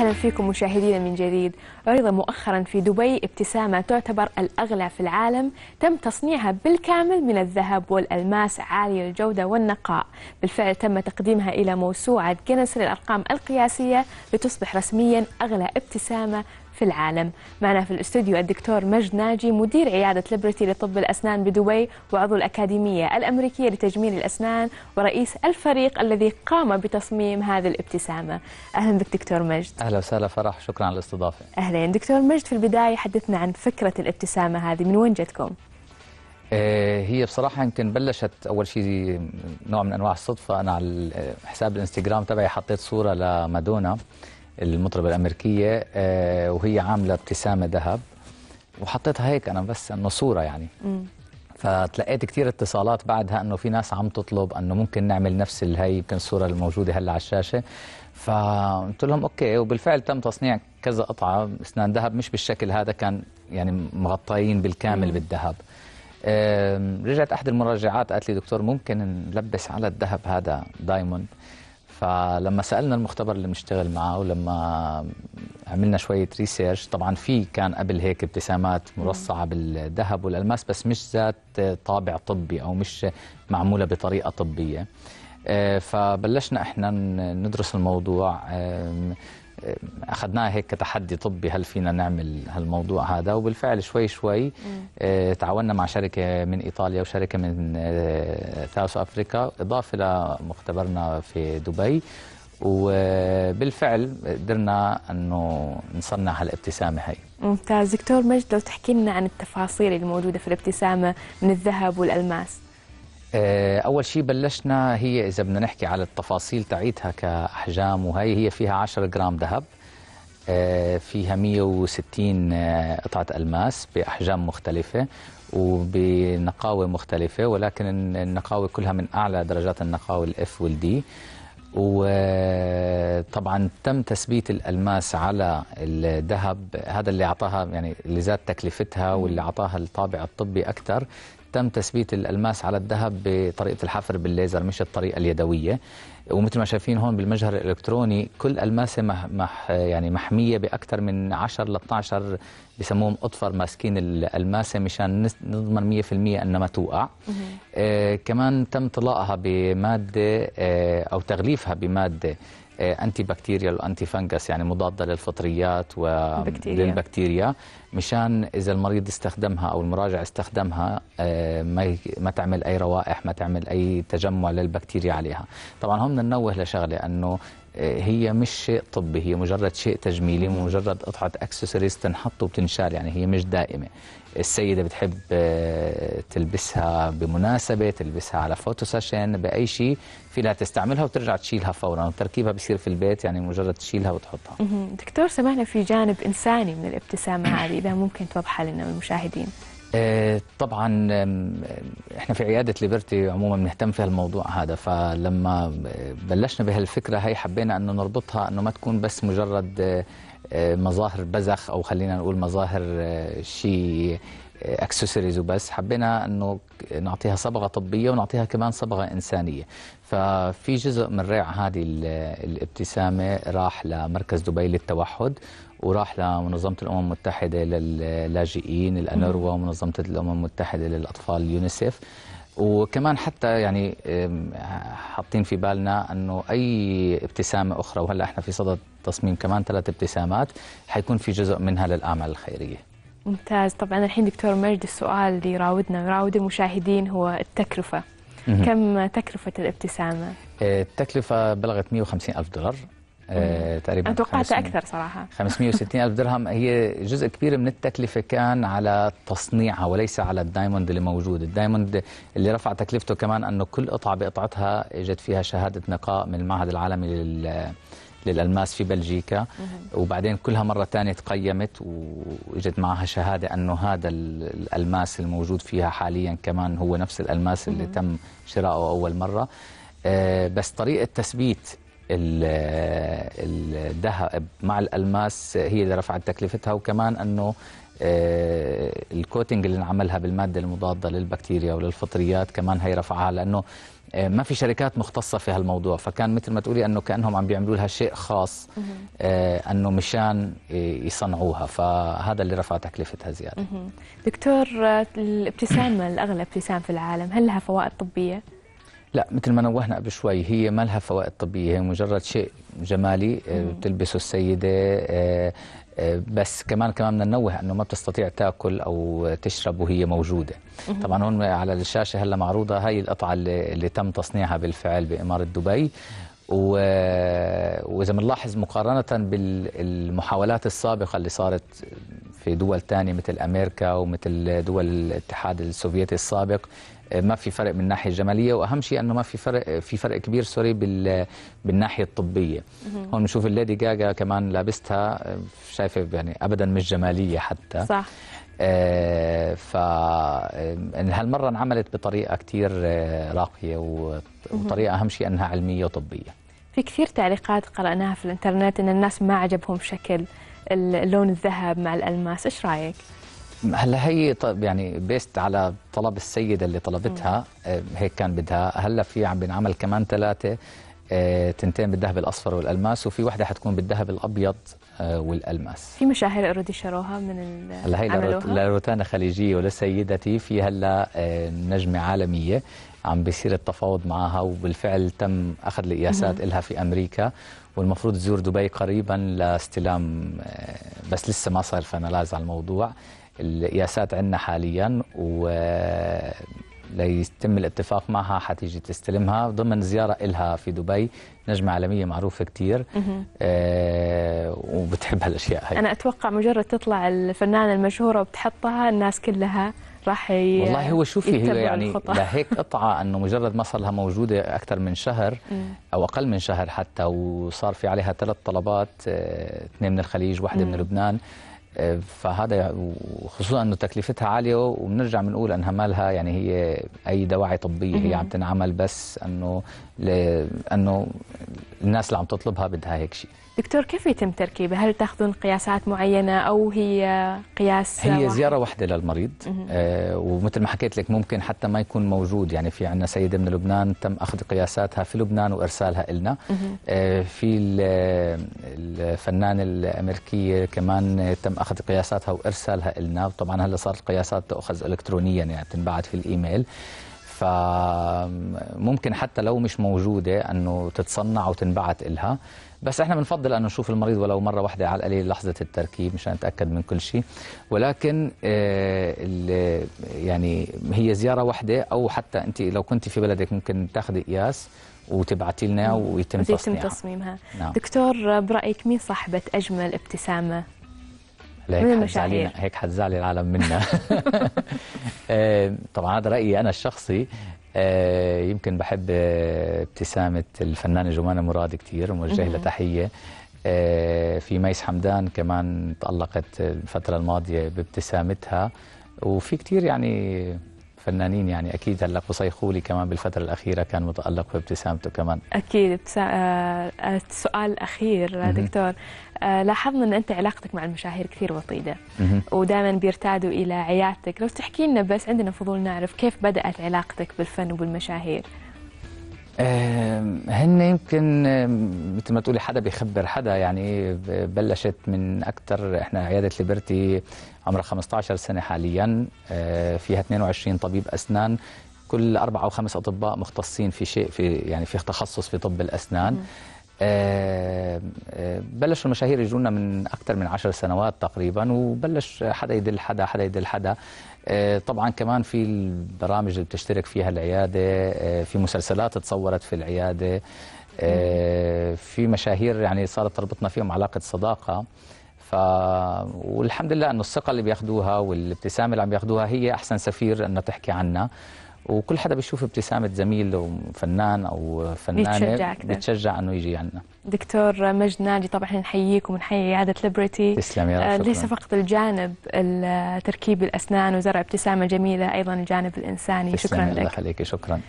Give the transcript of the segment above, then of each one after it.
أهلا فيكم مشاهدينا من جديد عرض مؤخرا في دبي ابتسامة تعتبر الأغلى في العالم تم تصنيعها بالكامل من الذهب والألماس عالي الجودة والنقاء بالفعل تم تقديمها إلى موسوعة جينيس للأرقام القياسية لتصبح رسميا أغلى ابتسامة في العالم معنا في الاستوديو الدكتور مجد ناجي مدير عيادة ليبرتي لطب الأسنان بدبي وعضو الأكاديمية الأمريكية لتجميل الأسنان ورئيس الفريق الذي قام بتصميم هذه الابتسامة أهلا بك دكتور مجد أهلا وسهلا فرح شكرا على الاستضافة أهلا دكتور مجد في البداية حدثنا عن فكرة الابتسامة هذه من وين جتكم؟ آه، هي بصراحة يمكن بلشت أول شيء نوع من أنواع الصدفة أنا على حساب الانستغرام تبعي حطيت صورة لمادونا المطربة الأمريكية آه، وهي عاملة ابتسامة ذهب وحطيتها هيك أنا بس إنه صورة يعني م. فتلقيت كثير اتصالات بعدها انه في ناس عم تطلب انه ممكن نعمل نفس الهي يمكن الصوره الموجوده هلا على الشاشه فقلت لهم اوكي وبالفعل تم تصنيع كذا قطعه اسنان ذهب مش بالشكل هذا كان يعني مغطيين بالكامل بالذهب رجعت احد المراجعات قالت لي دكتور ممكن نلبس على الذهب هذا دايموند فلما سالنا المختبر اللي بنشتغل معاه ولما عملنا شويه ريسيرش طبعا في كان قبل هيك ابتسامات مرصعه بالذهب والالماس بس مش ذات طابع طبي او مش معموله بطريقه طبيه آه، فبلشنا احنا ندرس الموضوع اخذناها هيك كتحدي طبي هل فينا نعمل هالموضوع هذا وبالفعل شوي شوي آه، تعاوننا مع شركه من ايطاليا وشركه من ساوث آه، افريكا اضافه لمختبرنا في دبي وبالفعل قدرنا انه نصنع هالابتسامه هي ممتاز دكتور مجد لو تحكي لنا عن التفاصيل الموجوده في الابتسامه من الذهب والالماس آه، أول شيء بلشنا هي إذا بدنا نحكي على التفاصيل تاعيتها كأحجام وهي هي فيها 10 جرام ذهب آه، فيها 160 آه، قطعة ألماس بأحجام مختلفة وبنقاوة مختلفة ولكن النقاوة كلها من أعلى درجات النقاوة الإف والدي وطبعا تم تثبيت الألماس على الذهب هذا اللي أعطاها يعني اللي زاد تكلفتها واللي أعطاها الطابع الطبي أكثر تم تثبيت الألماس على الذهب بطريقة الحفر بالليزر مش الطريقة اليدوية ومثل ما شايفين هون بالمجهر الإلكتروني كل ألماسة مح مح يعني محمية بأكثر من 10 ل 12 بسموهم أطفر ماسكين الألماسة مشان نضمن 100% أنها ما توقع آه كمان تم طلاقها بمادة آه أو تغليفها بمادة انتي بكتيريال وانتي فنجس يعني مضاده للفطريات وللبكتيريا مشان اذا المريض استخدمها او المراجع استخدمها آه، ما ما تعمل اي روائح ما تعمل اي تجمع للبكتيريا عليها طبعا هم ننوه لشغله انه هي مش شيء طبي هي مجرد شيء تجميلي مجرد قطعه اكسسوارز تنحط وبتنشال يعني هي مش دائمه السيده بتحب آه، تلبسها بمناسبه تلبسها على فوتو سيشن باي شيء في لها تستعملها وترجع تشيلها فورا وتركيبها بصير في البيت يعني مجرد تشيلها وتحطها دكتور سمعنا في جانب انساني من الابتسامه هذه اذا ممكن توضحها لنا المشاهدين آه، طبعا احنا في عياده ليبرتي عموما بنهتم في الموضوع هذا فلما آه، بلشنا بهالفكره هي حبينا انه نربطها انه ما تكون بس مجرد آه، مظاهر بزخ او خلينا نقول مظاهر شيء اكسسوارز وبس حبينا انه نعطيها صبغه طبيه ونعطيها كمان صبغه انسانيه ففي جزء من ريع هذه الابتسامه راح لمركز دبي للتوحد وراح لمنظمه الامم المتحده للاجئين الانروا ومنظمه الامم المتحده للاطفال اليونيسف وكمان حتى يعني حاطين في بالنا انه اي ابتسامه اخرى وهلا احنا في صدد تصميم كمان ثلاث ابتسامات حيكون في جزء منها للاعمال الخيريه ممتاز طبعا الحين دكتور مجد السؤال اللي يراودنا ويراود المشاهدين هو التكلفة كم تكلفة الابتسامة؟ آه، التكلفة بلغت 150 ألف دولار آه، تقريبا انا توقعت اكثر صراحه 560 الف درهم هي جزء كبير من التكلفه كان على تصنيعها وليس على الدايموند اللي موجود الدايموند اللي رفع تكلفته كمان انه كل قطعه بقطعتها اجت فيها شهاده نقاء من المعهد العالمي لل للألماس في بلجيكا وبعدين كلها مرة ثانية تقيمت وإجت معها شهادة أنه هذا الألماس الموجود فيها حاليا كمان هو نفس الألماس اللي تم شراءه أول مرة آه، بس طريقة تثبيت الذهب مع الألماس هي اللي رفعت تكلفتها وكمان أنه آه، الكوتنج اللي نعملها بالمادة المضادة للبكتيريا وللفطريات كمان هي رفعها لأنه آه، ما في شركات مختصه في هالموضوع فكان مثل ما تقولي انه كانهم عم بيعملوا لها شيء خاص آه، انه مشان يصنعوها فهذا اللي رفع تكلفتها زياده دكتور الابتسامه الاغلى ابتسام في العالم هل لها فوائد طبيه لا مثل ما نوهنا قبل شوي هي ما لها فوائد طبيه هي مجرد شيء جمالي آه، بتلبسه السيده بس كمان كمان بدنا ننوه انه ما بتستطيع تاكل او تشرب وهي موجوده طبعا هون على الشاشه هلا معروضه هاي القطعه اللي, اللي تم تصنيعها بالفعل باماره دبي وإذا بنلاحظ مقارنة بالمحاولات السابقة اللي صارت في دول ثانيه مثل أمريكا ومثل دول الاتحاد السوفيتي السابق ما في فرق من الناحيه الجماليه واهم شيء انه ما في فرق في فرق كبير سوري بال بالناحيه الطبيه هون بنشوف الليدي جاجا كمان لابستها شايفه يعني ابدا مش جماليه حتى صح آه ف آه، هالمره انعملت بطريقه كثير آه، راقيه وطريقه اهم شيء انها علميه وطبيه في كثير تعليقات قرأناها في الإنترنت إن الناس ما عجبهم شكل اللون الذهب مع الألماس إيش رأيك؟ هلا هي طب يعني بيست على طلب السيده اللي طلبتها آه، هيك كان بدها هلا في عم بنعمل كمان ثلاثه آه، تنتين بالذهب الاصفر والالماس وفي وحده حتكون بالذهب الابيض آه، والالماس في مشاهير اوريدي شروها من هلا هي لروتانا خليجيه ولسيدتي في هلا نجمه عالميه عم بيصير التفاوض معها وبالفعل تم اخذ القياسات لها في امريكا والمفروض تزور دبي قريبا لاستلام بس لسه ما صار فينالايز على الموضوع القياسات عندنا حاليا و ليتم الاتفاق معها حتيجي تستلمها ضمن زياره إلها في دبي نجمة عالمية معروفة كتير آه وبتحب هالأشياء هي أنا أتوقع مجرد تطلع الفنانة المشهورة وبتحطها الناس كلها راح والله هو شوفي هي يعني لهيك قطعة أنه مجرد ما صار لها موجودة أكثر من شهر أو أقل من شهر حتى وصار في عليها ثلاث طلبات آه، اثنين من الخليج واحدة من لبنان فهذا وخصوصا انه تكلفتها عاليه وبنرجع بنقول انها مالها يعني هي اي دواعي طبيه هي عم تنعمل بس انه لانه الناس اللي عم تطلبها بدها هيك شيء دكتور كيف يتم تركيبه هل تاخذون قياسات معينه او هي قياس هي واحد؟ زياره واحده للمريض آه ومثل ما حكيت لك ممكن حتى ما يكون موجود يعني في عندنا سيده من لبنان تم اخذ قياساتها في لبنان وارسالها لنا آه في الفنانه الامريكيه كمان تم اخذ قياساتها وارسالها لنا وطبعا هلا صارت القياسات تؤخذ الكترونيا يعني تنبعث في الايميل فممكن حتى لو مش موجودة أنه تتصنع وتنبعت إلها بس احنا بنفضل انه نشوف المريض ولو مره واحده على القليل لحظه التركيب مشان نتاكد من كل شيء ولكن آه، يعني هي زياره واحده او حتى انت لو كنت في بلدك ممكن تاخذي قياس وتبعتي لنا ويتم تصميمها, تصميمها. نعم. دكتور برايك مين صاحبه اجمل ابتسامه لا هيك هيك حتزعلي العالم منا آه، طبعا هذا رايي انا الشخصي آه، يمكن بحب آه، ابتسامه الفنانه جمانه مراد كثير موجه لها تحيه في ميس حمدان كمان تألقت الفترة الماضية بابتسامتها وفي كثير يعني فنانين يعني اكيد هلا قصي خولي كمان بالفتره الاخيره كان متالق بابتسامته كمان اكيد ابتسام السؤال آه، آه، الاخير دكتور آه، لاحظنا ان انت علاقتك مع المشاهير كثير وطيده ودائما بيرتادوا الى عيادتك لو تحكي لنا بس عندنا فضول نعرف كيف بدات علاقتك بالفن وبالمشاهير هن يمكن مثل ما تقولي حدا بيخبر حدا يعني بلشت من اكثر احنا عياده ليبرتي عمرها 15 سنه حاليا آه، فيها 22 طبيب اسنان كل اربعه او خمس اطباء مختصين في شيء في يعني في تخصص في طب الاسنان بلش آه، آه، بلشوا المشاهير يجونا من اكثر من عشر سنوات تقريبا وبلش حدا يدل حدا حدا يدل حدا آه، طبعا كمان في البرامج اللي بتشترك فيها العياده آه، في مسلسلات اتصورت في العياده آه، في مشاهير يعني صارت تربطنا فيهم علاقه صداقه ف والحمد لله انه الثقه اللي بياخذوها والابتسامه اللي عم ياخذوها هي احسن سفير أنها تحكي عنا وكل حدا بيشوف ابتسامة زميل أو فنان أو فنانة بيتشجع, بيتشجع أنه يجي عنا دكتور مجد ناجي طبعا نحييك ونحيي عيادة ليبرتي تسلم يا رب آه، ليس فقط الجانب تركيب الأسنان وزرع ابتسامة جميلة أيضا الجانب الإنساني شكرا لك خليك شكرا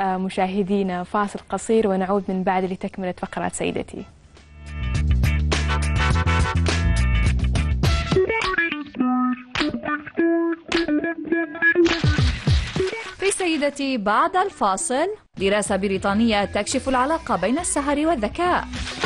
آه، مشاهدينا فاصل قصير ونعود من بعد لتكملة فقرات سيدتي سيدتي بعد الفاصل دراسة بريطانية تكشف العلاقة بين السهر والذكاء